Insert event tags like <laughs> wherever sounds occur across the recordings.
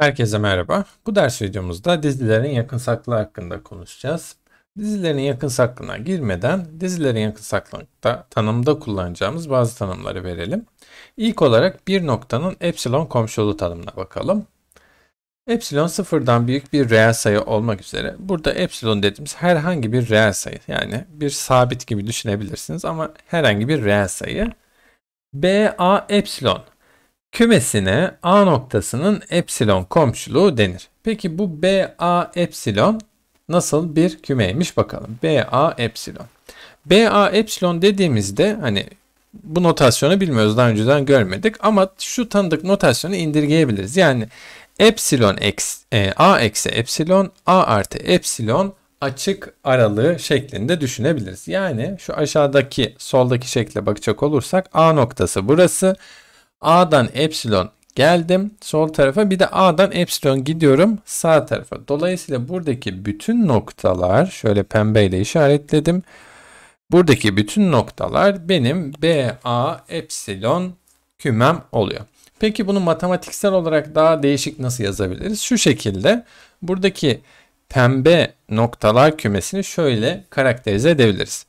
Herkese merhaba. Bu ders videomuzda dizilerin yakın saklı hakkında konuşacağız. Dizilerin yakın saklına girmeden dizilerin yakın saklılıkta tanımda kullanacağımız bazı tanımları verelim. İlk olarak bir noktanın epsilon komşulu tanımına bakalım. Epsilon sıfırdan büyük bir reel sayı olmak üzere burada epsilon dediğimiz herhangi bir reel sayı yani bir sabit gibi düşünebilirsiniz ama herhangi bir reel sayı. BA epsilon Kümesine A noktasının epsilon komşuluğu denir. Peki bu BA epsilon nasıl bir kümeymiş bakalım. BA epsilon. BA epsilon dediğimizde hani bu notasyonu bilmiyoruz daha önceden görmedik ama şu tanıdık notasyonu indirgeyebiliriz. Yani epsilon eksi, e, a eksi epsilon a artı epsilon açık aralığı şeklinde düşünebiliriz. Yani şu aşağıdaki soldaki şekle bakacak olursak a noktası burası A'dan epsilon geldim sol tarafa bir de A'dan epsilon gidiyorum sağ tarafa. Dolayısıyla buradaki bütün noktalar şöyle pembeyle işaretledim. Buradaki bütün noktalar benim BA epsilon kümem oluyor. Peki bunu matematiksel olarak daha değişik nasıl yazabiliriz? Şu şekilde buradaki pembe noktalar kümesini şöyle karakterize edebiliriz.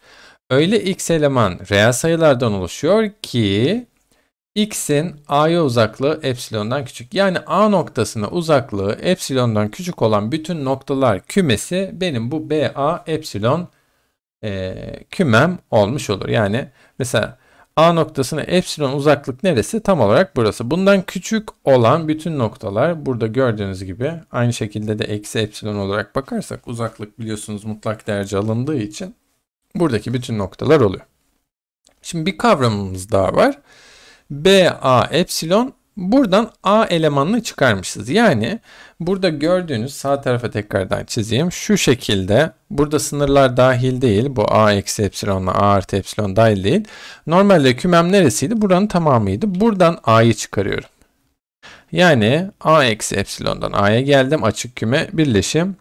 Öyle x eleman reel sayılardan oluşuyor ki x'in a'ya uzaklığı epsilondan küçük. Yani a noktasına uzaklığı epsilondan küçük olan bütün noktalar kümesi benim bu ba epsilon e, kümem olmuş olur. Yani mesela a noktasına epsilon uzaklık neresi? Tam olarak burası. Bundan küçük olan bütün noktalar burada gördüğünüz gibi aynı şekilde de eksi epsilon olarak bakarsak uzaklık biliyorsunuz mutlak değerci alındığı için buradaki bütün noktalar oluyor. Şimdi bir kavramımız daha var. BA epsilon buradan A elemanını çıkarmışız. Yani burada gördüğünüz sağ tarafa tekrardan çizeyim. Şu şekilde burada sınırlar dahil değil. Bu A eksi epsilonla A artı epsilon dahil değil. Normalde kümem neresiydi? Buranın tamamıydı. Buradan A'yı çıkarıyorum. Yani A eksi epsilondan A'ya geldim. Açık küme birleşim.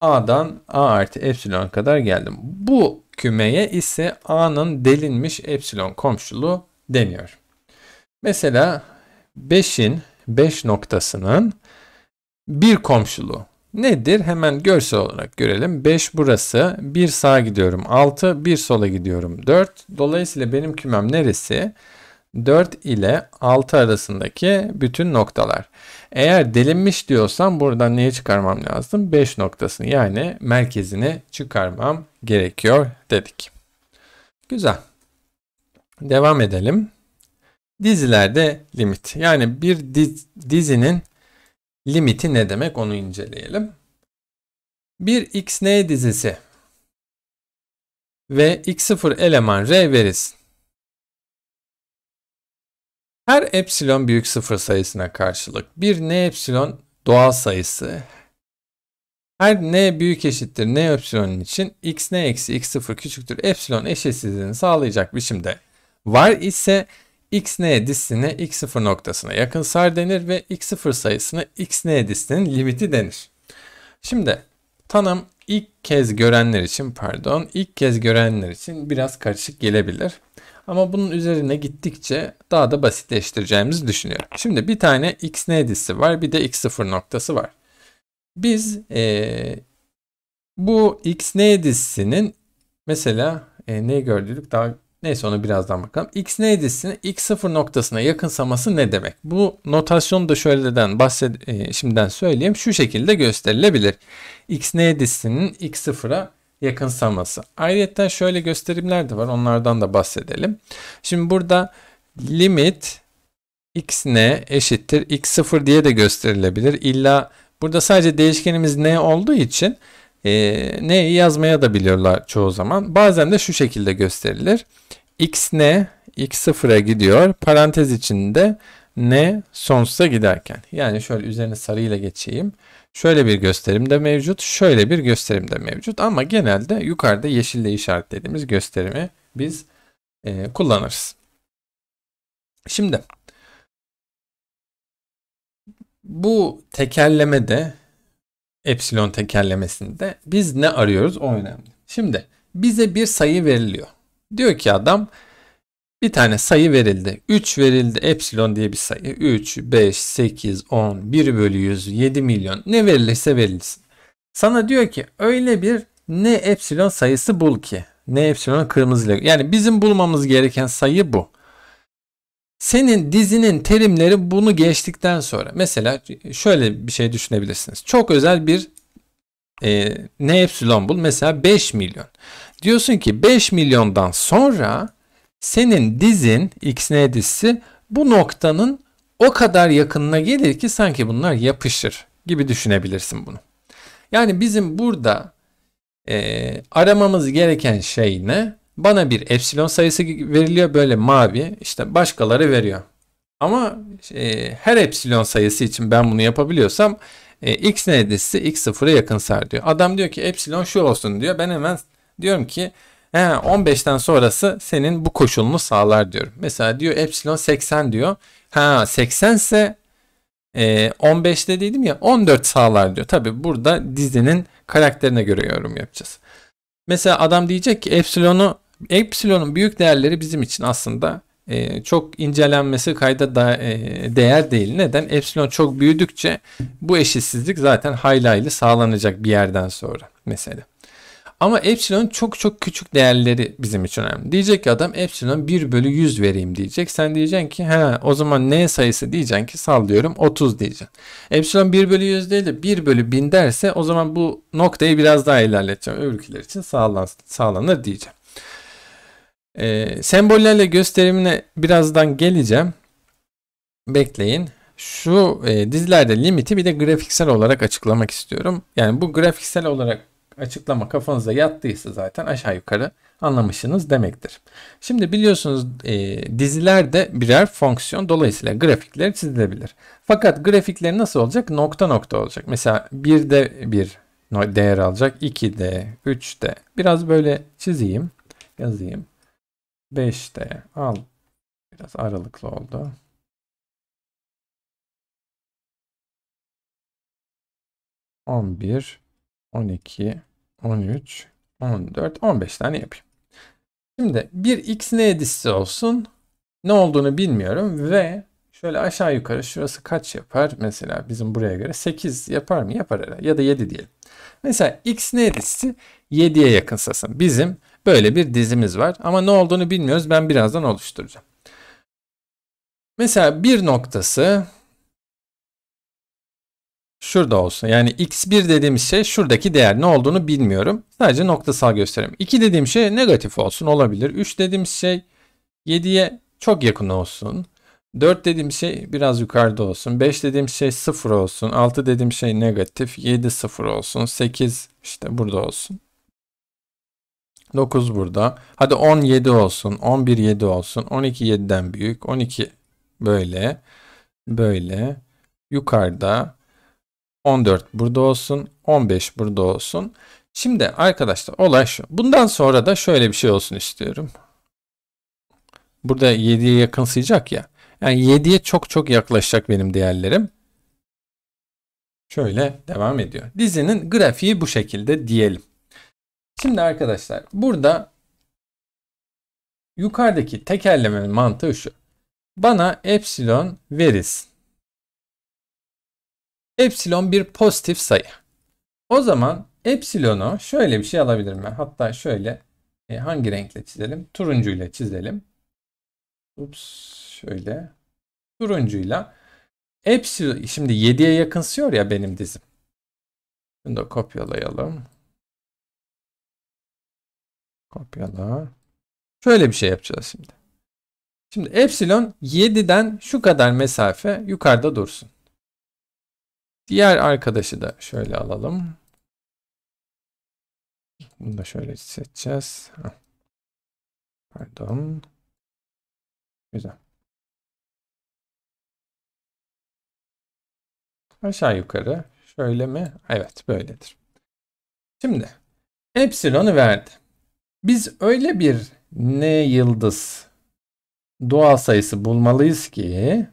A'dan A artı epsilon kadar geldim. Bu kümeye ise A'nın delinmiş epsilon komşuluğu deniyor. Mesela 5'in 5 noktasının bir komşuluğu nedir? Hemen görsel olarak görelim. 5 burası. bir sağa gidiyorum 6. bir sola gidiyorum 4. Dolayısıyla benim kümem neresi? 4 ile 6 arasındaki bütün noktalar. Eğer delinmiş diyorsam buradan neyi çıkarmam lazım? 5 noktasını yani merkezini çıkarmam gerekiyor dedik. Güzel. Devam edelim. Dizilerde limit. Yani bir dizinin limiti ne demek onu inceleyelim. Bir XN dizisi ve X0 eleman R verilsin. Her epsilon büyük sıfır sayısına karşılık bir n epsilon doğal sayısı her n büyük eşittir n epsilonun için x n eksi x sıfır küçüktür epsilon eşitsizliğini sağlayacak biçimde var ise x n dizisine x0 noktasına yakın yakınsar denir ve x0 sayısını x n dizisinin limiti denir. Şimdi tanım ilk kez görenler için pardon ilk kez görenler için biraz karışık gelebilir. Ama bunun üzerine gittikçe daha da basitleştireceğimizi düşünüyorum. Şimdi bir tane x n dizisi var bir de x0 noktası var. Biz ee, bu x n dizisinin mesela e, ne gördük daha Neyse ona birazdan bakalım. X ne X sıfır noktasına yakınsaması ne demek? Bu notasyonu da şöyleden bahsed e, şimdiden söyleyeyim. Şu şekilde gösterilebilir. X ne X sıfıra yakınsaması. Ayrıca şöyle gösterimler de var. Onlardan da bahsedelim. Şimdi burada limit x ne eşittir x sıfır diye de gösterilebilir. İlla burada sadece değişkenimiz ne olduğu için e, neyi yazmaya da biliyorlar çoğu zaman. Bazen de şu şekilde gösterilir x ne? x sıfıra gidiyor. Parantez içinde ne sonsuza giderken. Yani şöyle üzerine sarıyla geçeyim. Şöyle bir gösterim de mevcut. Şöyle bir gösterim de mevcut. Ama genelde yukarıda yeşille işaretlediğimiz gösterimi biz e, kullanırız. Şimdi bu tekerlemede epsilon tekerlemesinde biz ne arıyoruz o önemli. Şimdi bize bir sayı veriliyor. Diyor ki adam bir tane sayı verildi. 3 verildi epsilon diye bir sayı. 3, 5, 8, 10, 1 bölü 100, 7 milyon ne verilirse verilsin. Sana diyor ki öyle bir ne epsilon sayısı bul ki. Ne epsilon kırmızıyla. Yani bizim bulmamız gereken sayı bu. Senin dizinin terimleri bunu geçtikten sonra mesela şöyle bir şey düşünebilirsiniz. Çok özel bir e, ne epsilon bul mesela 5 milyon. Diyorsun ki 5 milyondan sonra senin dizin, XN dizisi bu noktanın o kadar yakınına gelir ki sanki bunlar yapışır gibi düşünebilirsin bunu. Yani bizim burada e, aramamız gereken şey ne? Bana bir epsilon sayısı veriliyor böyle mavi işte başkaları veriyor. Ama e, her epsilon sayısı için ben bunu yapabiliyorsam e, x neredeyse x sıfıra yakın sar diyor. Adam diyor ki epsilon şu olsun diyor. Ben hemen Diyorum ki he, 15'ten sonrası senin bu koşulunu sağlar diyorum. Mesela diyor epsilon 80 diyor. Ha 80 ise e, 15'te dedim ya 14 sağlar diyor. Tabi burada dizinin karakterine göre yorum yapacağız. Mesela adam diyecek ki epsilonu epsilonun büyük değerleri bizim için aslında e, çok incelenmesi kayda da, e, değer değil. Neden? Epsilon çok büyüdükçe bu eşitsizlik zaten hayli hayli sağlanacak bir yerden sonra mesela. Ama epsilon çok çok küçük değerleri bizim için önemli. Diyecek ki adam epsilon 1 bölü 100 vereyim diyecek. Sen diyeceksin ki he o zaman n sayısı diyeceksin ki sallıyorum 30 diyeceksin. Epsilon 1 bölü 100 değil de 1 bölü 1000 derse o zaman bu noktayı biraz daha ilerleteceğim. Öbürküler için sağlanır diyeceğim. Ee, sembollerle gösterimine birazdan geleceğim. Bekleyin şu e, dizilerde limiti bir de grafiksel olarak açıklamak istiyorum. Yani bu grafiksel olarak açıklama kafanıza yattıysa zaten aşağı yukarı anlamışsınız demektir. Şimdi biliyorsunuz e, diziler de birer fonksiyon. Dolayısıyla grafikler çizilebilir. Fakat grafikleri nasıl olacak? Nokta nokta olacak. Mesela 1'de 1 değer alacak. 2'de, 3'de. Biraz böyle çizeyim. Yazayım. 5'te al. Biraz aralıklı oldu. On bir. 12, 13, 14, 15 tane yapayım. Şimdi bir x ne dizisi olsun ne olduğunu bilmiyorum ve şöyle aşağı yukarı şurası kaç yapar? Mesela bizim buraya göre 8 yapar mı? Yapar herhalde ya da 7 diyelim. Mesela x ne dizisi 7'ye yakınsasın. Bizim böyle bir dizimiz var ama ne olduğunu bilmiyoruz ben birazdan oluşturacağım. Mesela bir noktası şurada olsun. Yani x1 dediğim şey şuradaki değer ne olduğunu bilmiyorum. Sadece noktasal gösterim. 2 dediğim şey negatif olsun olabilir. 3 dediğim şey 7'ye çok yakın olsun. 4 dediğim şey biraz yukarıda olsun. 5 dediğim şey 0 olsun. 6 dediğim şey negatif. 7 0 olsun. 8 işte burada olsun. 9 burada. Hadi 17 olsun. 11 7 olsun. 12 7'den büyük. 12 böyle. Böyle. Yukarıda. 14 burada olsun. 15 burada olsun. Şimdi arkadaşlar olay şu. Bundan sonra da şöyle bir şey olsun istiyorum. Burada 7'ye yakın sıcak ya. Yani 7'ye çok çok yaklaşacak benim değerlerim. Şöyle devam ediyor. Dizinin grafiği bu şekilde diyelim. Şimdi arkadaşlar burada yukarıdaki tekerlemenin mantığı şu. Bana epsilon verilsin. Epsilon bir pozitif sayı. O zaman epsilonu şöyle bir şey alabilir ben. Hatta şöyle e, hangi renkle çizelim? Turuncuyla çizelim. Ups şöyle. Turuncuyla. Epsilon şimdi 7'ye yakınsıyor ya benim dizim. Bunu da kopyalayalım. Kopyala. Şöyle bir şey yapacağız şimdi. Şimdi epsilon 7'den şu kadar mesafe yukarıda dursun. Diğer arkadaşı da şöyle alalım. Bunu da şöyle seçeceğiz. Pardon. Güzel. Aşağı yukarı. Şöyle mi? Evet böyledir. Şimdi epsilon'u verdi. Biz öyle bir ne yıldız doğal sayısı bulmalıyız ki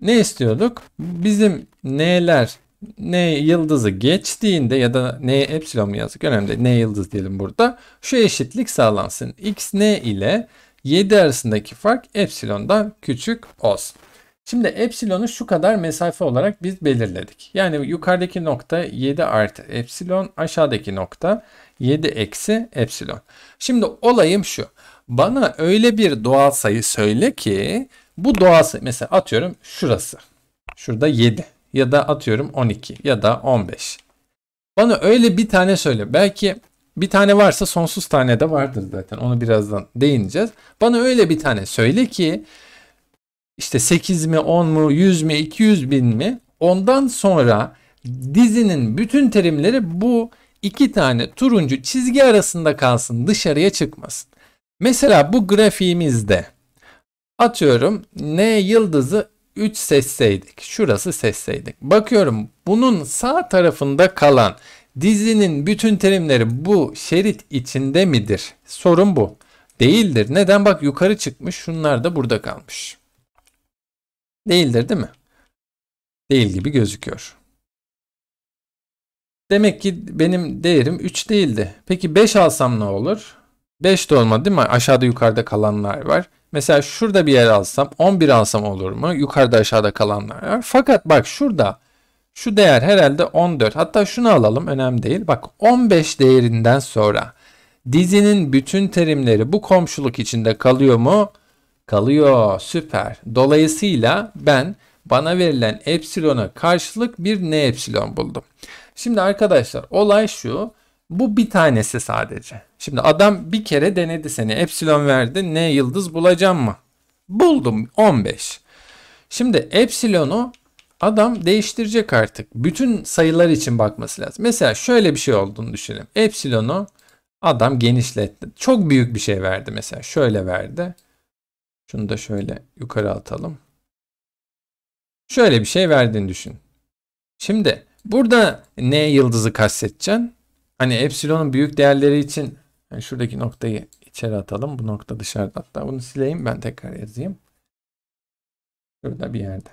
Ne istiyorduk? Bizim n'ler n yıldızı geçtiğinde ya da n epsilon mu yazdık önemli değil. n yıldız diyelim burada. Şu eşitlik sağlansın. x n ile 7 arasındaki fark epsilondan küçük olsun. Şimdi epsilonu şu kadar mesafe olarak biz belirledik. Yani yukarıdaki nokta 7 artı epsilon aşağıdaki nokta 7 eksi epsilon. Şimdi olayım şu. Bana öyle bir doğal sayı söyle ki bu doğası mesela atıyorum şurası. Şurada 7 ya da atıyorum 12 ya da 15. Bana öyle bir tane söyle. Belki bir tane varsa sonsuz tane de vardır zaten. Onu birazdan değineceğiz. Bana öyle bir tane söyle ki işte 8 mi 10 mu 100 mi 200 bin mi ondan sonra dizinin bütün terimleri bu iki tane turuncu çizgi arasında kalsın dışarıya çıkmasın. Mesela bu grafiğimizde Atıyorum N yıldızı 3 sesseydik, Şurası sesseydik. Bakıyorum bunun sağ tarafında kalan dizinin bütün terimleri bu şerit içinde midir? Sorun bu. Değildir. Neden? Bak yukarı çıkmış. Şunlar da burada kalmış. Değildir değil mi? Değil gibi gözüküyor. Demek ki benim değerim 3 değildi. Peki 5 alsam ne olur? 5 de olmadı değil mi? Aşağıda yukarıda kalanlar var. Mesela şurada bir yer alsam 11 alsam olur mu? Yukarıda aşağıda kalanlar. Var. Fakat bak şurada şu değer herhalde 14. Hatta şunu alalım önemli değil. Bak 15 değerinden sonra dizinin bütün terimleri bu komşuluk içinde kalıyor mu? Kalıyor. Süper. Dolayısıyla ben bana verilen epsilona karşılık bir ne epsilon buldum. Şimdi arkadaşlar olay şu. Bu bir tanesi sadece. Şimdi adam bir kere denedi seni. Epsilon verdi. Ne yıldız bulacağım mı? Buldum 15. Şimdi epsilonu adam değiştirecek artık. Bütün sayılar için bakması lazım. Mesela şöyle bir şey olduğunu düşünelim. Epsilonu adam genişletti. Çok büyük bir şey verdi mesela. Şöyle verdi. Şunu da şöyle yukarı atalım. Şöyle bir şey verdiğini düşün. Şimdi burada ne yıldızı kastedeceksin? Hani epsilonun büyük değerleri için yani şuradaki noktayı içeri atalım. Bu nokta dışarıda hatta. Bunu sileyim ben tekrar yazayım. Şurada bir yerde.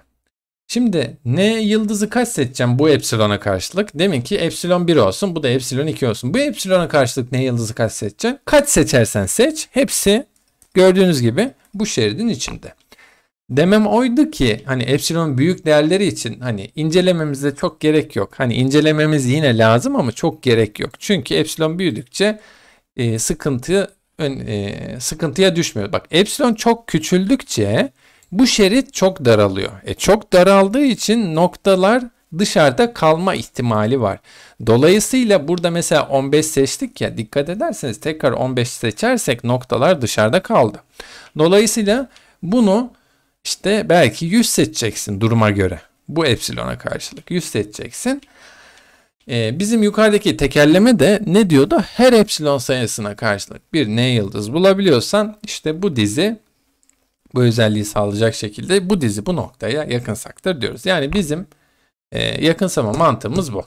Şimdi ne yıldızı kaç seçeceğim bu epsilona karşılık? Demin ki epsilon 1 olsun. Bu da epsilon 2 olsun. Bu epsilona karşılık ne yıldızı kaç seçeceğim? Kaç seçersen seç. Hepsi gördüğünüz gibi bu şeridin içinde. Demem oydu ki hani epsilon büyük değerleri için hani incelememize çok gerek yok. Hani incelememiz yine lazım ama çok gerek yok. Çünkü epsilon büyüdükçe e, sıkıntı e, sıkıntıya düşmüyor. Bak epsilon çok küçüldükçe bu şerit çok daralıyor. E, çok daraldığı için noktalar dışarıda kalma ihtimali var. Dolayısıyla burada mesela 15 seçtik ya dikkat ederseniz tekrar 15 seçersek noktalar dışarıda kaldı. Dolayısıyla bunu işte belki 100 seçeceksin duruma göre. Bu epsilona karşılık 100 seçeceksin. Ee, bizim yukarıdaki tekerleme de ne diyordu? Her epsilon sayısına karşılık bir n yıldız bulabiliyorsan işte bu dizi bu özelliği sağlayacak şekilde bu dizi bu noktaya yakınsaktır diyoruz. Yani bizim e, yakınsama mantığımız bu.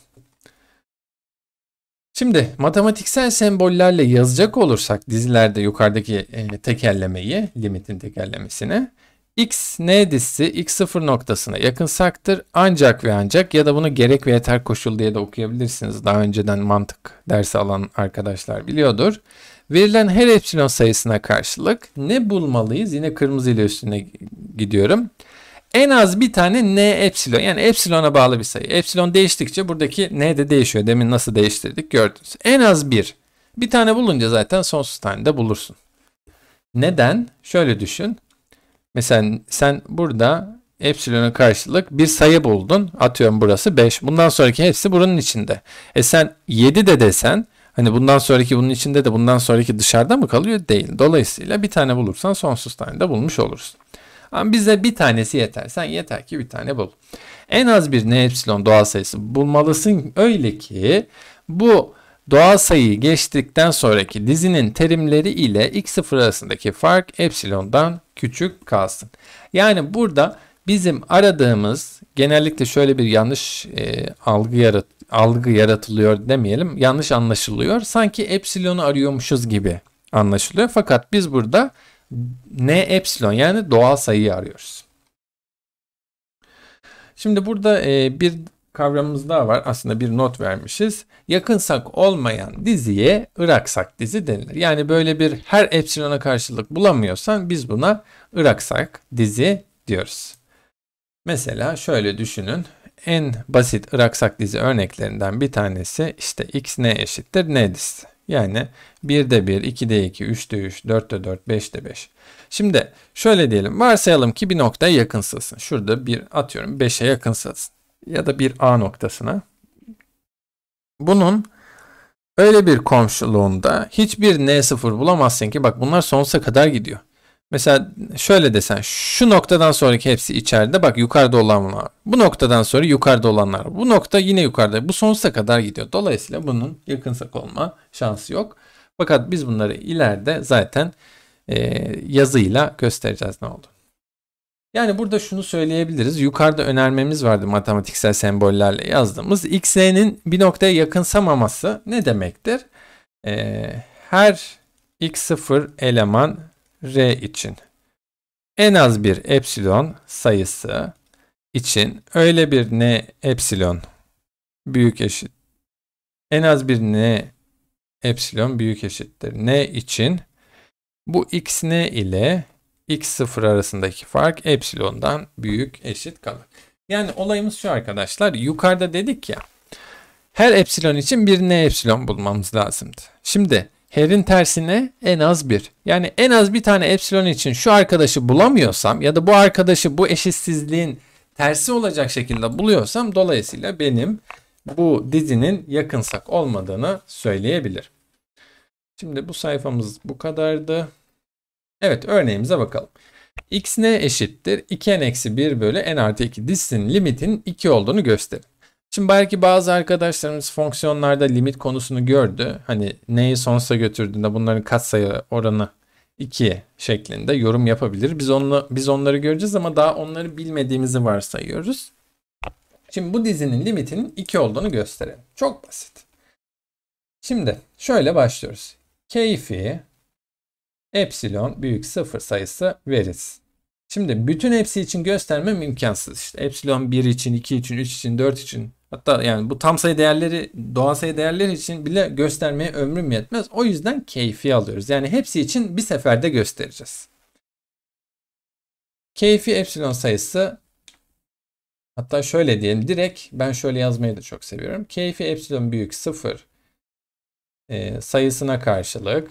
Şimdi matematiksel sembollerle yazacak olursak dizilerde yukarıdaki e, tekerlemeyi, limitin tekerlemesini X n dizisi x0 noktasına yakınsaktır ancak ve ancak ya da bunu gerek ve yeter koşul diye de okuyabilirsiniz. Daha önceden mantık dersi alan arkadaşlar biliyordur. Verilen her epsilon sayısına karşılık ne bulmalıyız? Yine kırmızı ile üstüne gidiyorum. En az bir tane n epsilon yani epsilona bağlı bir sayı. Epsilon değiştikçe buradaki n de değişiyor. Demin nasıl değiştirdik gördünüz. En az bir. Bir tane bulunca zaten sonsuz tane de bulursun. Neden? Şöyle düşün. Mesela sen burada epsilona karşılık bir sayı buldun. Atıyorum burası 5. Bundan sonraki hepsi bunun içinde. E sen 7 de desen hani bundan sonraki bunun içinde de bundan sonraki dışarıda mı kalıyor? Değil. Dolayısıyla bir tane bulursan sonsuz tane de bulmuş olursun. Ama bize bir tanesi yeter. Sen yeter ki bir tane bul. En az bir ne epsilon doğal sayısı bulmalısın öyle ki bu Doğal sayıyı geçtikten sonraki dizinin terimleri ile x0 arasındaki fark epsilondan küçük kalsın. Yani burada bizim aradığımız genellikle şöyle bir yanlış e, algı yarat algı yaratılıyor demeyelim. Yanlış anlaşılıyor. Sanki epsilonu arıyormuşuz gibi anlaşılıyor. Fakat biz burada n epsilon yani doğal sayıyı arıyoruz. Şimdi burada e, bir kavramımız daha var. Aslında bir not vermişiz. Yakınsak olmayan diziye iraksak dizi denilir. Yani böyle bir her epsilona karşılık bulamıyorsan biz buna iraksak dizi diyoruz. Mesela şöyle düşünün. En basit iraksak dizi örneklerinden bir tanesi işte x n eşittir n dizisi. Yani 1'de 1, 2'de 2, 3'de 3, 4'te 4, 5'te 5. Şimdi şöyle diyelim. Varsayalım ki bir noktaya yakınsasın. Şurada bir atıyorum 5'e yakınsasın ya da bir A noktasına. Bunun öyle bir komşuluğunda hiçbir N0 bulamazsın ki bak bunlar sonsuza kadar gidiyor. Mesela şöyle desen şu noktadan sonraki hepsi içeride bak yukarıda olanlar. Bu noktadan sonra yukarıda olanlar. Bu nokta yine yukarıda. Bu sonsuza kadar gidiyor. Dolayısıyla bunun yakınsak olma şansı yok. Fakat biz bunları ileride zaten e, yazıyla göstereceğiz ne oldu. Yani burada şunu söyleyebiliriz. Yukarıda önermemiz vardı matematiksel sembollerle yazdığımız. x'nin bir noktaya yakınsamaması ne demektir? Ee, her x0 eleman r için en az bir epsilon sayısı için öyle bir n epsilon büyük eşit en az bir n epsilon büyük eşittir n için bu x n ile x sıfır arasındaki fark epsilondan büyük eşit kalır. Yani olayımız şu arkadaşlar. Yukarıda dedik ya. Her epsilon için bir n epsilon bulmamız lazımdı. Şimdi her'in tersine en az bir. Yani en az bir tane epsilon için şu arkadaşı bulamıyorsam ya da bu arkadaşı bu eşitsizliğin tersi olacak şekilde buluyorsam dolayısıyla benim bu dizinin yakınsak olmadığını söyleyebilir. Şimdi bu sayfamız bu kadardı. Evet örneğimize bakalım. x ne eşittir? 2n eksi 1 bölü n artı 2 dizisinin limitin 2 olduğunu gösterin. Şimdi belki bazı arkadaşlarımız fonksiyonlarda limit konusunu gördü. Hani neyi sonsuza götürdüğünde bunların katsayı oranı 2 şeklinde yorum yapabilir. Biz onu biz onları göreceğiz ama daha onları bilmediğimizi varsayıyoruz. Şimdi bu dizinin limitinin 2 olduğunu gösterelim. Çok basit. Şimdi şöyle başlıyoruz. Keyfi Epsilon büyük sıfır sayısı veririz. Şimdi bütün hepsi için göstermem imkansız. İşte epsilon 1 için, 2 için, 3 için, 4 için hatta yani bu tam sayı değerleri doğal sayı değerleri için bile göstermeye ömrüm yetmez. O yüzden keyfi alıyoruz. Yani hepsi için bir seferde göstereceğiz. Keyfi epsilon sayısı hatta şöyle diyelim direkt ben şöyle yazmayı da çok seviyorum. Keyfi epsilon büyük 0 e, sayısına karşılık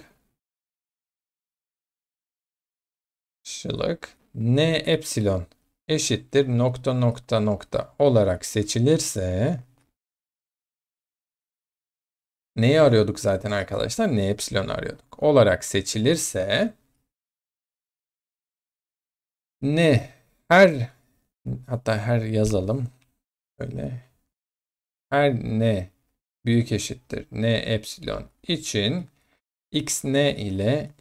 şılık n epsilon eşittir nokta nokta nokta olarak seçilirse neyi arıyorduk zaten arkadaşlar? n epsilon arıyorduk. Olarak seçilirse n her hatta her yazalım böyle her n büyük eşittir n epsilon için x n ile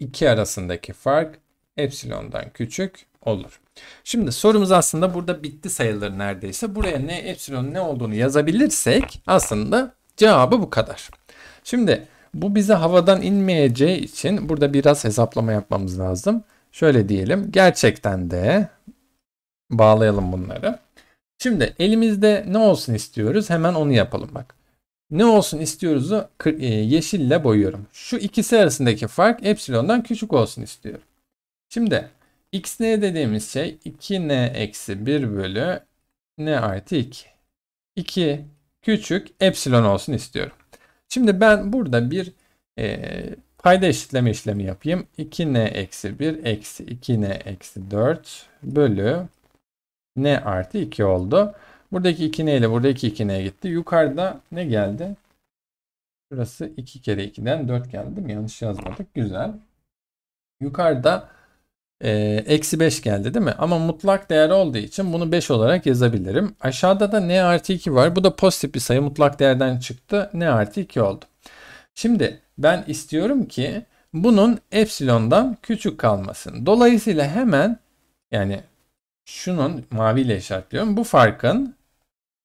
2 arasındaki fark epsilondan küçük olur. Şimdi sorumuz aslında burada bitti sayılır neredeyse. Buraya ne epsilon ne olduğunu yazabilirsek aslında cevabı bu kadar. Şimdi bu bize havadan inmeyeceği için burada biraz hesaplama yapmamız lazım. Şöyle diyelim gerçekten de bağlayalım bunları. Şimdi elimizde ne olsun istiyoruz hemen onu yapalım bak. Ne olsun istiyoruzu e, yeşille boyuyorum. Şu ikisi arasındaki fark epsilondan küçük olsun istiyorum. Şimdi x ne dediğimiz şey 2n eksi 1 bölü n artı 2. 2 küçük epsilon olsun istiyorum. Şimdi ben burada bir e, payda eşitleme işlemi yapayım. 2n eksi 1 eksi 2n eksi 4 bölü n artı 2 oldu. Buradaki 2n ile buradaki 2n gitti. Yukarıda ne geldi? Burası 2 kere 2'den 4 geldi değil mi? Yanlış yazmadık. Güzel. Yukarıda ee, eksi 5 geldi değil mi? Ama mutlak değer olduğu için bunu 5 olarak yazabilirim. Aşağıda da n artı 2 var. Bu da pozitif bir sayı. Mutlak değerden çıktı. n artı 2 oldu. Şimdi ben istiyorum ki bunun epsilondan küçük kalmasın. Dolayısıyla hemen yani şunun maviyle işaretliyorum. Bu farkın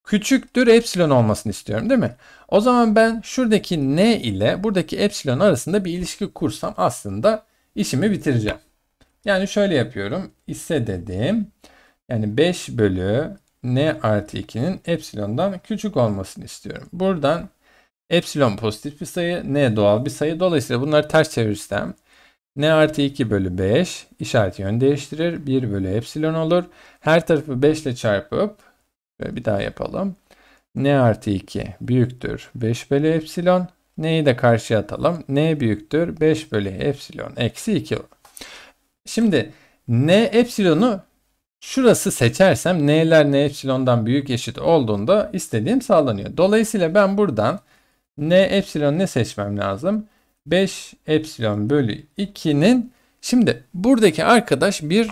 küçüktür epsilon olmasını istiyorum değil mi? O zaman ben şuradaki n ile buradaki epsilon arasında bir ilişki kursam aslında işimi bitireceğim. Yani şöyle yapıyorum. İse dediğim, Yani 5 bölü n artı 2'nin epsilondan küçük olmasını istiyorum. Buradan epsilon pozitif bir sayı, n doğal bir sayı. Dolayısıyla bunları ters çevirirsem, n artı 2 bölü 5 işareti yön değiştirir. 1 bölü epsilon olur. Her tarafı 5 ile çarpıp şöyle bir daha yapalım. n artı 2 büyüktür 5 bölü epsilon. n'yi de karşıya atalım. n büyüktür 5 bölü epsilon eksi 2 olur. Şimdi n epsilonu şurası seçersem n'ler n epsilondan büyük eşit olduğunda istediğim sağlanıyor. Dolayısıyla ben buradan n epsilon ne seçmem lazım? 5 epsilon bölü 2'nin şimdi buradaki arkadaş bir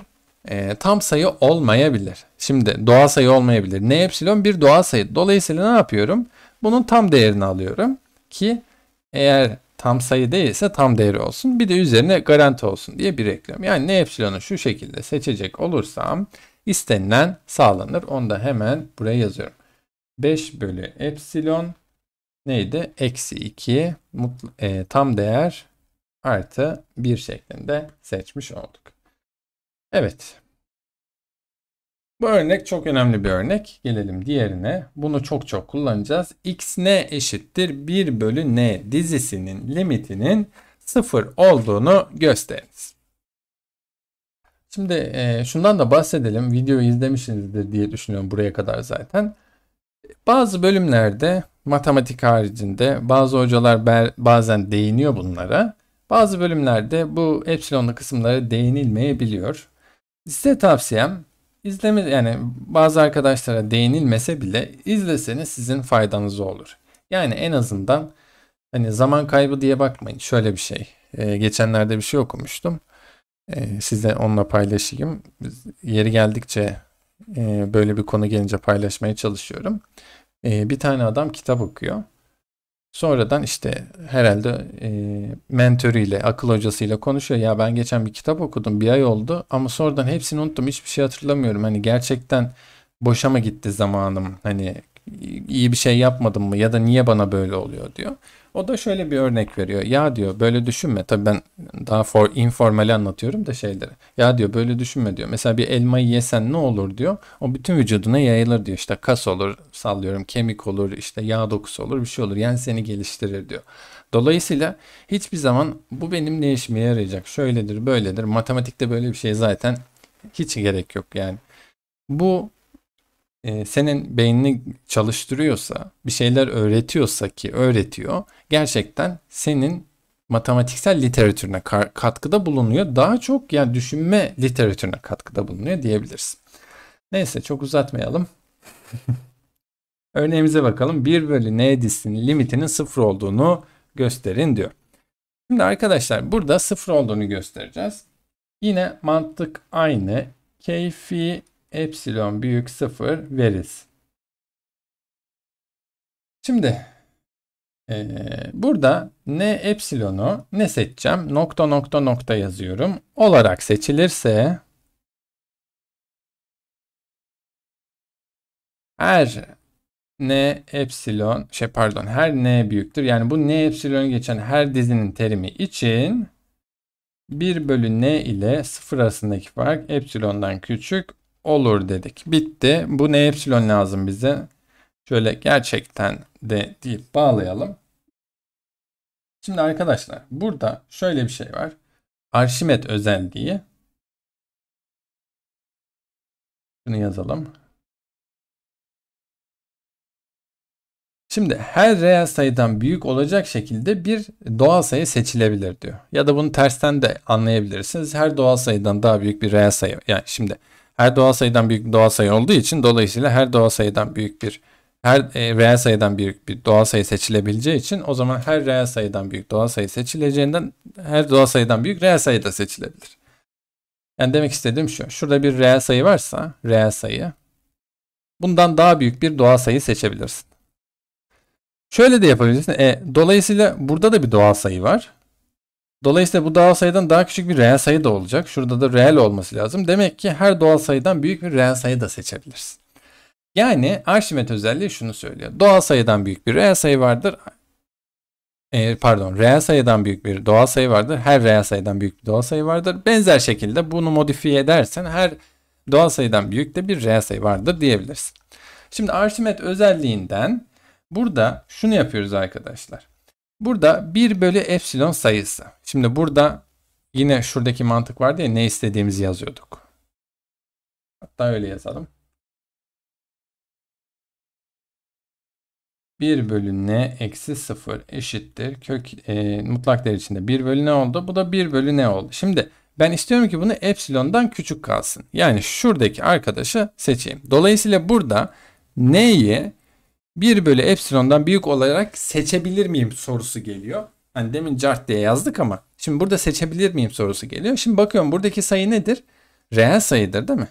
e, tam sayı olmayabilir. Şimdi doğal sayı olmayabilir. N epsilon bir doğal sayı. Dolayısıyla ne yapıyorum? Bunun tam değerini alıyorum ki eğer tam sayı değilse tam değeri olsun. Bir de üzerine garanti olsun diye bir reklam. Yani ne epsilonu şu şekilde seçecek olursam istenilen sağlanır. Onu da hemen buraya yazıyorum. 5 bölü epsilon neydi? Eksi 2 mutlu, e, tam değer artı 1 şeklinde seçmiş olduk. Evet bu örnek çok önemli bir örnek. Gelelim diğerine. Bunu çok çok kullanacağız. x ne eşittir 1 bölü n dizisinin limitinin 0 olduğunu gösteriniz. Şimdi e, şundan da bahsedelim. Videoyu izlemişsinizdir diye düşünüyorum buraya kadar zaten. Bazı bölümlerde matematik haricinde bazı hocalar bazen değiniyor bunlara. Bazı bölümlerde bu epsilonlu kısımlara değinilmeyebiliyor. Size tavsiyem İzleme yani bazı arkadaşlara değinilmese bile izleseniz sizin faydanız olur. Yani en azından hani zaman kaybı diye bakmayın. Şöyle bir şey. Ee, geçenlerde bir şey okumuştum. Ee, size onunla paylaşayım. Biz yeri geldikçe e, böyle bir konu gelince paylaşmaya çalışıyorum. Ee, bir tane adam kitap okuyor. Sonradan işte herhalde e, mentörüyle, akıl hocasıyla konuşuyor. Ya ben geçen bir kitap okudum bir ay oldu ama sonradan hepsini unuttum. Hiçbir şey hatırlamıyorum. Hani gerçekten boşa mı gitti zamanım? Hani iyi bir şey yapmadım mı ya da niye bana böyle oluyor diyor. O da şöyle bir örnek veriyor. Ya diyor böyle düşünme. Tabii ben daha for, informali anlatıyorum da şeyleri. Ya diyor böyle düşünme diyor. Mesela bir elmayı yesen ne olur diyor. O bütün vücuduna yayılır diyor. İşte kas olur, sallıyorum kemik olur, işte yağ dokusu olur, bir şey olur. Yani seni geliştirir diyor. Dolayısıyla hiçbir zaman bu benim ne işime yarayacak? Şöyledir, böyledir. Matematikte böyle bir şey zaten hiç gerek yok yani. Bu e, senin beynini çalıştırıyorsa, bir şeyler öğretiyorsa ki öğretiyor, gerçekten senin matematiksel literatürüne katkıda bulunuyor. Daha çok yani düşünme literatürüne katkıda bulunuyor diyebiliriz. Neyse çok uzatmayalım. <laughs> Örneğimize bakalım. 1 bölü n dizisinin limitinin 0 olduğunu gösterin diyor. Şimdi arkadaşlar burada 0 olduğunu göstereceğiz. Yine mantık aynı. Keyfi epsilon büyük 0 veririz. Şimdi e, burada ne epsilonu ne seçeceğim? Nokta nokta nokta yazıyorum. Olarak seçilirse her n epsilon şey pardon her n büyüktür. Yani bu n epsilonu geçen her dizinin terimi için 1 bölü n ile 0 arasındaki fark epsilondan küçük olur dedik. Bitti. Bu ne epsilon lazım bize? Şöyle gerçekten de deyip bağlayalım. Şimdi arkadaşlar burada şöyle bir şey var. Arşimet özelliği. Bunu yazalım. Şimdi her reel sayıdan büyük olacak şekilde bir doğal sayı seçilebilir diyor. Ya da bunu tersten de anlayabilirsiniz. Her doğal sayıdan daha büyük bir reel sayı. Yani şimdi her doğal sayıdan büyük bir doğal sayı olduğu için dolayısıyla her doğal sayıdan büyük bir her e, reel sayıdan büyük bir doğal sayı seçilebileceği için o zaman her reel sayıdan büyük doğal sayı seçileceğinden her doğal sayıdan büyük reel sayı da seçilebilir. Yani demek istediğim şu. Şurada bir reel sayı varsa reel sayı bundan daha büyük bir doğal sayı seçebilirsin. Şöyle de yapabilirsin. E, dolayısıyla burada da bir doğal sayı var. Dolayısıyla bu doğal sayıdan daha küçük bir reel sayı da olacak. Şurada da reel olması lazım. Demek ki her doğal sayıdan büyük bir reel sayı da seçebiliriz. Yani Arşimet özelliği şunu söylüyor. Doğal sayıdan büyük bir reel sayı vardır. E, pardon reel sayıdan büyük bir doğal sayı vardır. Her reel sayıdan büyük bir doğal sayı vardır. Benzer şekilde bunu modifiye edersen her doğal sayıdan büyük de bir reel sayı vardır diyebilirsin. Şimdi Arşimet özelliğinden burada şunu yapıyoruz arkadaşlar. Burada 1 bölü epsilon sayısı. Şimdi burada yine şuradaki mantık vardı ya ne istediğimizi yazıyorduk. Hatta öyle yazalım. 1 bölü n eksi 0 eşittir. Kök e, mutlak değer içinde 1 bölü n oldu. Bu da 1 bölü n oldu. Şimdi ben istiyorum ki bunu epsilondan küçük kalsın. Yani şuradaki arkadaşı seçeyim. Dolayısıyla burada n'yi 1 bölü epsilondan büyük olarak seçebilir miyim sorusu geliyor. Hani demin cart diye yazdık ama şimdi burada seçebilir miyim sorusu geliyor. Şimdi bakıyorum buradaki sayı nedir? Reel sayıdır değil mi?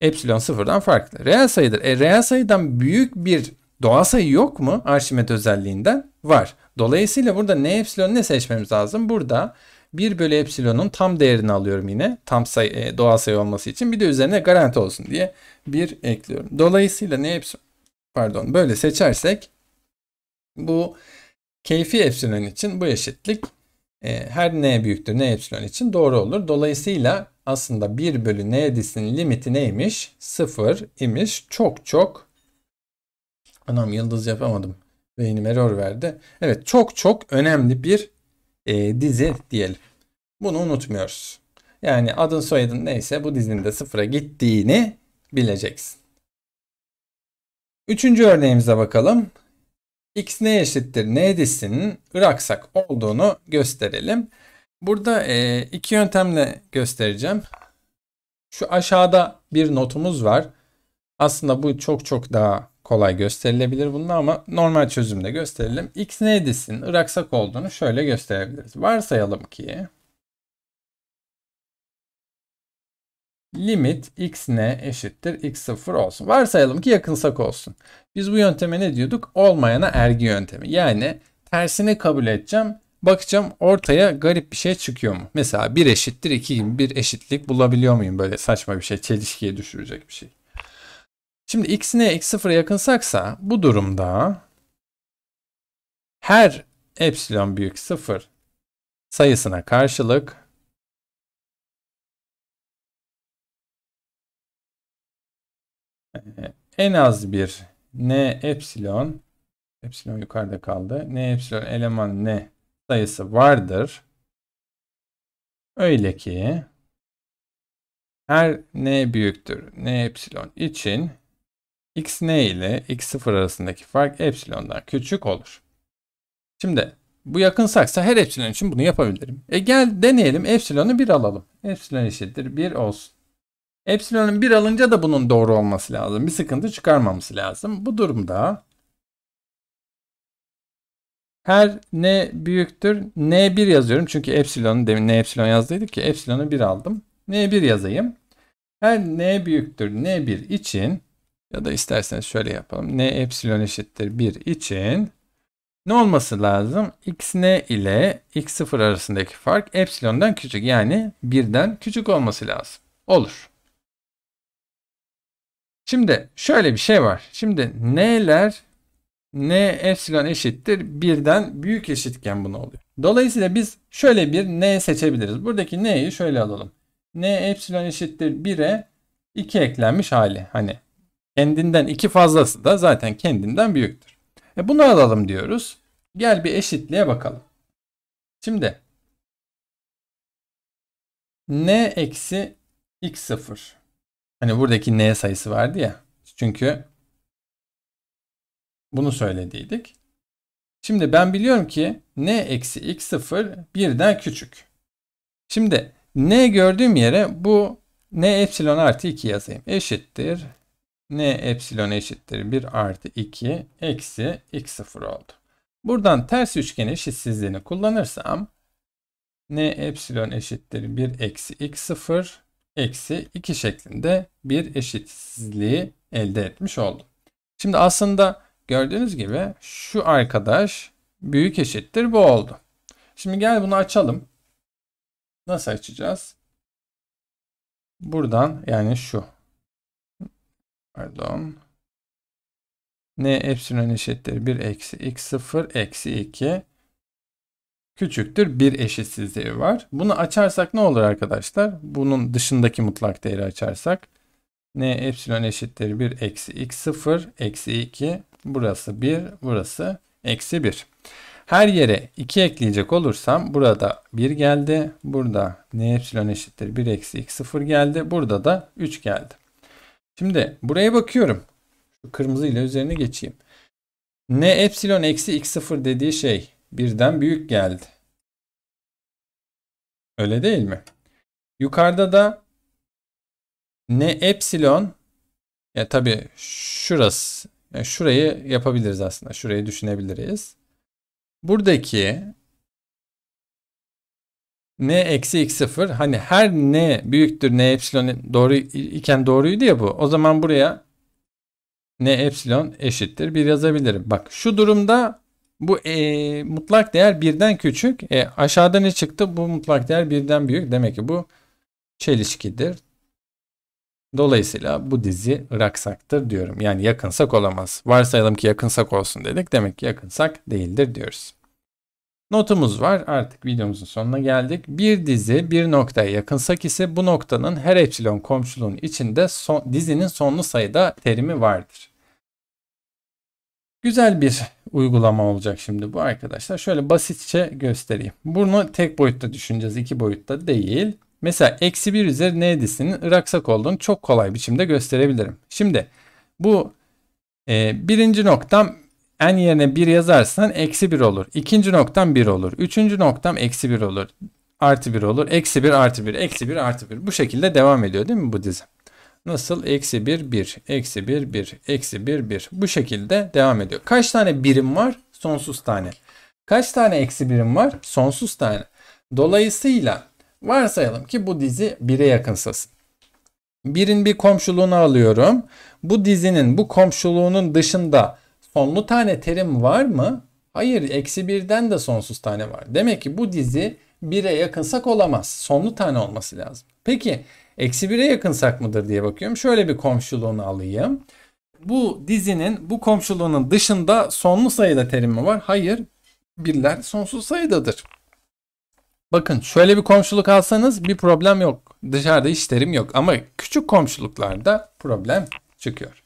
Epsilon sıfırdan farklı. Reel sayıdır. E, reel sayıdan büyük bir doğal sayı yok mu Arşimet özelliğinden? Var. Dolayısıyla burada ne epsilon ne seçmemiz lazım? Burada 1 bölü epsilonun tam değerini alıyorum yine. Tam sayı, e, doğal sayı olması için. Bir de üzerine garanti olsun diye bir ekliyorum. Dolayısıyla ne epsilon? pardon böyle seçersek bu keyfi epsilon için bu eşitlik e, her n büyüktür n epsilon için doğru olur. Dolayısıyla aslında 1 bölü n disinin limiti neymiş? 0 imiş. Çok çok anam yıldız yapamadım. Beynim error verdi. Evet çok çok önemli bir e, dizi diyelim. Bunu unutmuyoruz. Yani adın soyadın neyse bu dizinin de sıfıra gittiğini bileceksin. Üçüncü örneğimize bakalım. X ne eşittir ne dizisinin ıraksak olduğunu gösterelim. Burada e, iki yöntemle göstereceğim. Şu aşağıda bir notumuz var. Aslında bu çok çok daha kolay gösterilebilir bunun ama normal çözümde gösterelim. X ne dizisinin ıraksak olduğunu şöyle gösterebiliriz. Varsayalım ki limit x ne eşittir x0 olsun. Varsayalım ki yakınsak olsun. Biz bu yönteme ne diyorduk? Olmayana ergi yöntemi. Yani tersini kabul edeceğim. Bakacağım ortaya garip bir şey çıkıyor mu? Mesela 1 eşittir 2 gibi bir eşitlik bulabiliyor muyum? Böyle saçma bir şey çelişkiye düşürecek bir şey. Şimdi x ne x0'a yakınsaksa bu durumda her epsilon büyük 0 sayısına karşılık Ee, en az bir n epsilon epsilon yukarıda kaldı. n epsilon eleman n sayısı vardır. Öyle ki her n büyüktür n epsilon için x n ile x sıfır arasındaki fark epsilondan küçük olur. Şimdi bu yakınsaksa her epsilon için bunu yapabilirim. E gel deneyelim epsilonu 1 alalım. Epsilon eşittir 1 olsun. Epsilon'un 1 alınca da bunun doğru olması lazım. Bir sıkıntı çıkarmaması lazım. Bu durumda her n büyüktür. n1 yazıyorum. Çünkü epsilon'u demin n epsilon yazdıydık ki epsilon'u 1 aldım. n1 yazayım. Her n büyüktür n1 için ya da isterseniz şöyle yapalım. n epsilon eşittir 1 için ne olması lazım? x n ile x0 arasındaki fark epsilon'dan küçük yani 1'den küçük olması lazım. Olur. Şimdi şöyle bir şey var. Şimdi neler, n epsilon eşittir birden büyük eşitken bunu oluyor. Dolayısıyla biz şöyle bir n seçebiliriz. Buradaki n'yi şöyle alalım. n epsilon eşittir 1'e 2 eklenmiş hali. Hani kendinden 2 fazlası da zaten kendinden büyüktür. E bunu alalım diyoruz. Gel bir eşitliğe bakalım. Şimdi n eksi x0 Hani buradaki n sayısı vardı ya. Çünkü bunu söylediydik. Şimdi ben biliyorum ki n eksi x0 birden küçük. Şimdi n gördüğüm yere bu n epsilon artı 2 yazayım. Eşittir. n epsilon eşittir 1 artı 2 eksi x0 oldu. Buradan ters üçgen eşitsizliğini kullanırsam n epsilon eşittir 1 eksi x0 eksi 2 şeklinde bir eşitsizliği elde etmiş oldum. Şimdi aslında gördüğünüz gibi şu arkadaş büyük eşittir bu oldu. Şimdi gel bunu açalım. Nasıl açacağız? Buradan yani şu. Pardon. N epsilon eşittir 1 eksi x0 eksi 2 küçüktür bir eşitsizliği var. Bunu açarsak ne olur arkadaşlar? Bunun dışındaki mutlak değeri açarsak n epsilon eşittir 1 eksi x 0 eksi 2 burası 1 burası eksi 1. Her yere 2 ekleyecek olursam burada 1 geldi. Burada n epsilon eşittir 1 eksi x 0 geldi. Burada da 3 geldi. Şimdi buraya bakıyorum. Şu kırmızı ile üzerine geçeyim. n epsilon eksi x 0 dediği şey birden büyük geldi. Öyle değil mi? Yukarıda da ne epsilon ya tabii şurası yani şurayı yapabiliriz aslında. Şurayı düşünebiliriz. Buradaki n eksi x sıfır hani her n büyüktür n epsilon doğru iken doğruydu ya bu. O zaman buraya n epsilon eşittir bir yazabilirim. Bak şu durumda bu e, mutlak değer birden küçük. E, aşağıda ne çıktı? Bu mutlak değer birden büyük. Demek ki bu çelişkidir. Dolayısıyla bu dizi raksaktır diyorum. Yani yakınsak olamaz. Varsayalım ki yakınsak olsun dedik. Demek ki yakınsak değildir diyoruz. Notumuz var. Artık videomuzun sonuna geldik. Bir dizi bir noktaya yakınsak ise bu noktanın her epsilon komşuluğun içinde son, dizinin sonlu sayıda terimi vardır. Güzel bir uygulama olacak şimdi bu arkadaşlar. Şöyle basitçe göstereyim. Bunu tek boyutta düşüneceğiz. iki boyutta değil. Mesela eksi 1 üzeri ne dizisinin ıraksak olduğunu çok kolay biçimde gösterebilirim. Şimdi bu e, birinci noktam en yerine 1 yazarsan eksi 1 olur. İkinci noktam 1 olur. Üçüncü noktam eksi 1 olur. Artı 1 olur. Eksi 1 artı 1 eksi 1 artı 1 bu şekilde devam ediyor değil mi bu dizi? Nasıl? Eksi 1, 1. Eksi 1, 1. Eksi 1, 1. Bu şekilde devam ediyor. Kaç tane birim var? Sonsuz tane. Kaç tane eksi birim var? Sonsuz tane. Dolayısıyla varsayalım ki bu dizi 1'e yakınsasın. Birin bir komşuluğunu alıyorum. Bu dizinin bu komşuluğunun dışında sonlu tane terim var mı? Hayır eksi birden de sonsuz tane var. Demek ki bu dizi 1'e yakınsak olamaz. Sonlu tane olması lazım. Peki Eksi 1'e yakınsak mıdır diye bakıyorum. Şöyle bir komşuluğunu alayım. Bu dizinin bu komşuluğunun dışında sonlu sayıda terim mi var? Hayır. Birler sonsuz sayıdadır. Bakın şöyle bir komşuluk alsanız bir problem yok. Dışarıda hiç terim yok. Ama küçük komşuluklarda problem çıkıyor.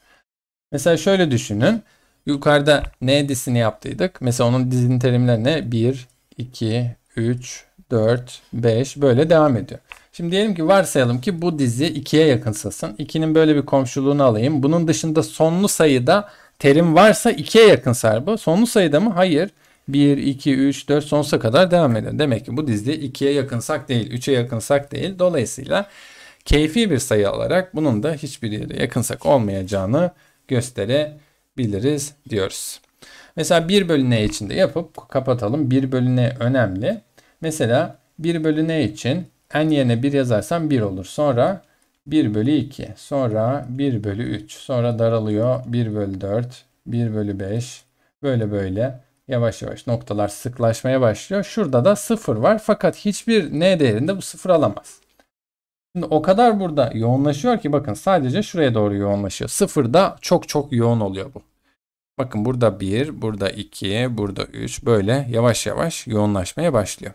Mesela şöyle düşünün. Yukarıda N dizisini yaptıydık. Mesela onun dizinin terimlerine 1, 2, 3, 4, 5 böyle devam ediyor. Şimdi diyelim ki varsayalım ki bu dizi 2'ye yakınsasın. 2'nin böyle bir komşuluğunu alayım. Bunun dışında sonlu sayıda terim varsa 2'ye yakınsar bu. Sonlu sayıda mı? Hayır. 1, 2, 3, 4 sonsuza kadar devam ediyor. Demek ki bu dizide 2'ye yakınsak değil, 3'e yakınsak değil. Dolayısıyla keyfi bir sayı alarak bunun da hiçbir yere yakınsak olmayacağını gösterebiliriz diyoruz. Mesela 1 bölü n de yapıp kapatalım. 1 bölü n önemli. Mesela 1 bölü n için n yerine 1 yazarsam 1 olur. Sonra 1 bölü 2. Sonra 1 bölü 3. Sonra daralıyor 1 bölü 4. 1 bölü 5. Böyle böyle yavaş yavaş noktalar sıklaşmaya başlıyor. Şurada da 0 var fakat hiçbir n değerinde bu 0 alamaz. Şimdi o kadar burada yoğunlaşıyor ki bakın sadece şuraya doğru yoğunlaşıyor. 0'da çok çok yoğun oluyor bu. Bakın burada 1, burada 2, burada 3 böyle yavaş yavaş yoğunlaşmaya başlıyor.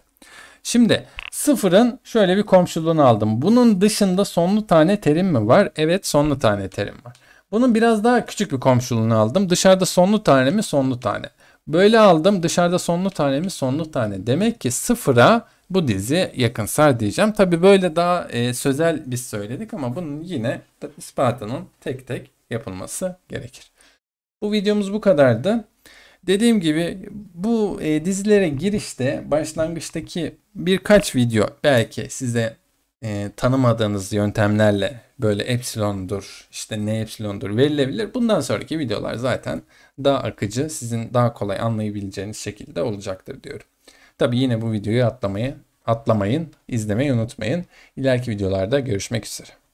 Şimdi sıfırın şöyle bir komşuluğunu aldım. Bunun dışında sonlu tane terim mi var? Evet sonlu tane terim var. Bunun biraz daha küçük bir komşuluğunu aldım. Dışarıda sonlu tane mi? Sonlu tane. Böyle aldım. Dışarıda sonlu tane mi? Sonlu tane. Demek ki sıfıra bu dizi yakınsar diyeceğim. Tabi böyle daha e, sözel biz söyledik ama bunun yine ispatının tek tek yapılması gerekir. Bu videomuz bu kadardı. Dediğim gibi bu e, dizilere girişte başlangıçtaki birkaç video belki size e, tanımadığınız yöntemlerle böyle epsilondur işte ne epsilondur verilebilir. Bundan sonraki videolar zaten daha akıcı sizin daha kolay anlayabileceğiniz şekilde olacaktır diyorum. Tabi yine bu videoyu atlamayı atlamayın, izlemeyi unutmayın. İleriki videolarda görüşmek üzere.